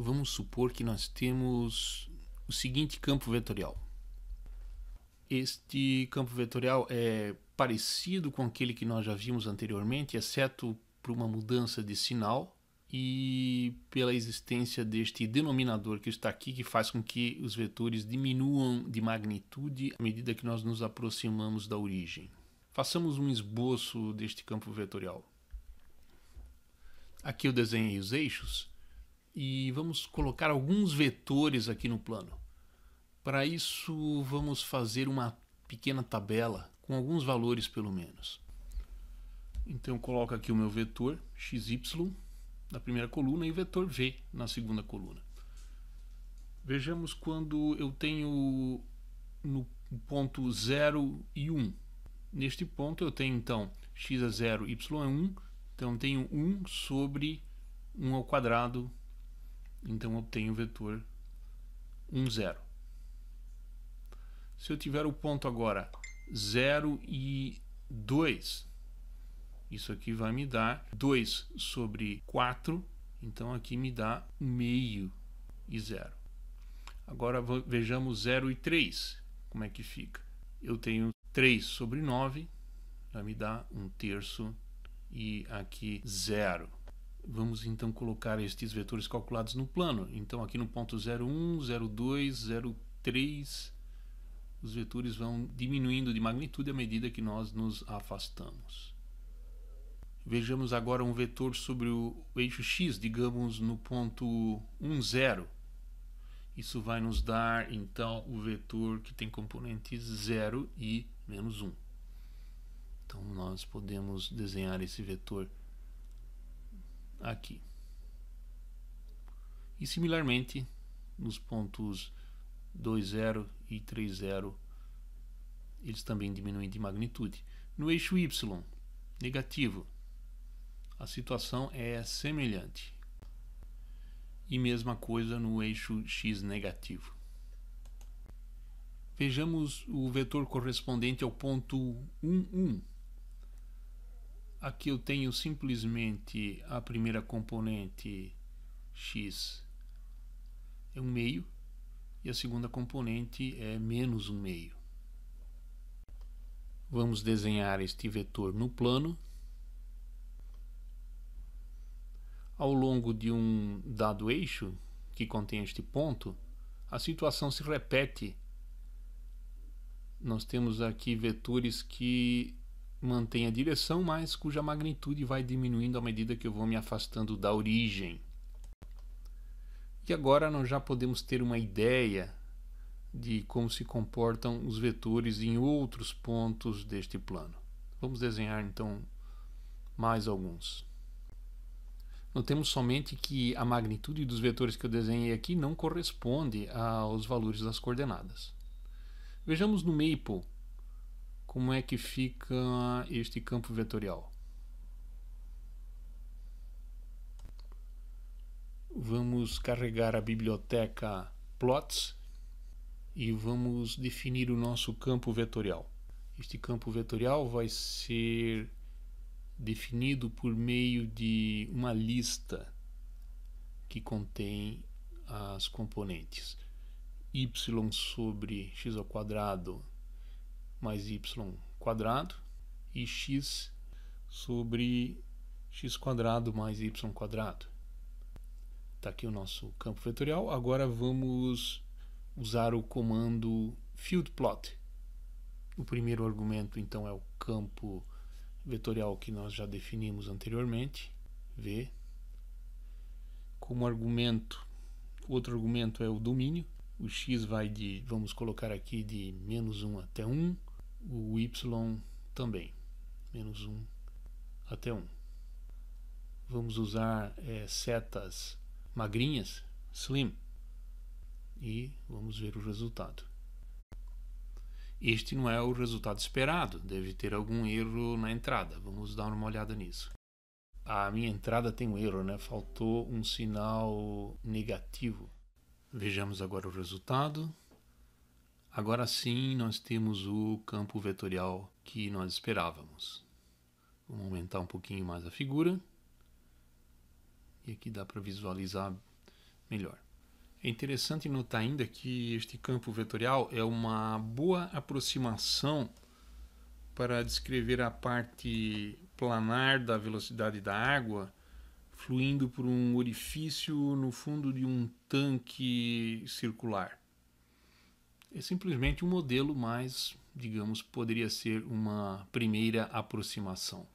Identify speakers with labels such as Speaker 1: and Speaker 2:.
Speaker 1: vamos supor que nós temos o seguinte campo vetorial. Este campo vetorial é parecido com aquele que nós já vimos anteriormente, exceto por uma mudança de sinal e pela existência deste denominador que está aqui, que faz com que os vetores diminuam de magnitude à medida que nós nos aproximamos da origem. Façamos um esboço deste campo vetorial. Aqui eu desenhei os eixos e vamos colocar alguns vetores aqui no plano. Para isso, vamos fazer uma pequena tabela com alguns valores pelo menos. Então eu coloco aqui o meu vetor xy na primeira coluna e o vetor v na segunda coluna. Vejamos quando eu tenho no ponto 0 e 1. Neste ponto eu tenho então x é 0, y é 1, então eu tenho 1 sobre 1 ao quadrado então obtenho o vetor 1, 0. Se eu tiver o ponto agora 0 e 2, isso aqui vai me dar 2 sobre 4, então aqui me dá meio e 0. Agora vejamos 0 e 3, como é que fica. Eu tenho 3 sobre 9, vai me dar 1 terço e aqui 0. Vamos então colocar estes vetores calculados no plano. Então aqui no ponto 01, 02, 03, os vetores vão diminuindo de magnitude à medida que nós nos afastamos. Vejamos agora um vetor sobre o eixo x, digamos no ponto 1,0. Isso vai nos dar então o vetor que tem componentes 0 e menos 1. Então nós podemos desenhar esse vetor aqui. E similarmente nos pontos 2,0 e 3,0 eles também diminuem de magnitude. No eixo Y, negativo, a situação é semelhante. E mesma coisa no eixo X negativo. Vejamos o vetor correspondente ao ponto 1,1 aqui eu tenho simplesmente a primeira componente x é um meio e a segunda componente é menos um meio. Vamos desenhar este vetor no plano. Ao longo de um dado eixo que contém este ponto, a situação se repete. Nós temos aqui vetores que mantém a direção, mas cuja magnitude vai diminuindo à medida que eu vou me afastando da origem. E agora nós já podemos ter uma ideia de como se comportam os vetores em outros pontos deste plano. Vamos desenhar então mais alguns. Notemos somente que a magnitude dos vetores que eu desenhei aqui não corresponde aos valores das coordenadas. Vejamos no Maple como é que fica este campo vetorial. Vamos carregar a biblioteca plots e vamos definir o nosso campo vetorial. Este campo vetorial vai ser definido por meio de uma lista que contém as componentes y sobre x ao quadrado mais y quadrado e x sobre x quadrado mais y quadrado. Está aqui o nosso campo vetorial. Agora vamos usar o comando field plot. O primeiro argumento então é o campo vetorial que nós já definimos anteriormente, v. Como argumento, outro argumento é o domínio. O x vai de, vamos colocar aqui de menos 1 até 1, o y também, menos 1 até 1. Vamos usar é, setas magrinhas, slim, e vamos ver o resultado. Este não é o resultado esperado, deve ter algum erro na entrada. Vamos dar uma olhada nisso. A minha entrada tem um erro, né? Faltou um sinal negativo. Vejamos agora o resultado. Agora sim nós temos o campo vetorial que nós esperávamos. Vamos aumentar um pouquinho mais a figura. E aqui dá para visualizar melhor. É interessante notar ainda que este campo vetorial é uma boa aproximação para descrever a parte planar da velocidade da água fluindo por um orifício no fundo de um tanque circular é simplesmente um modelo, mas, digamos, poderia ser uma primeira aproximação.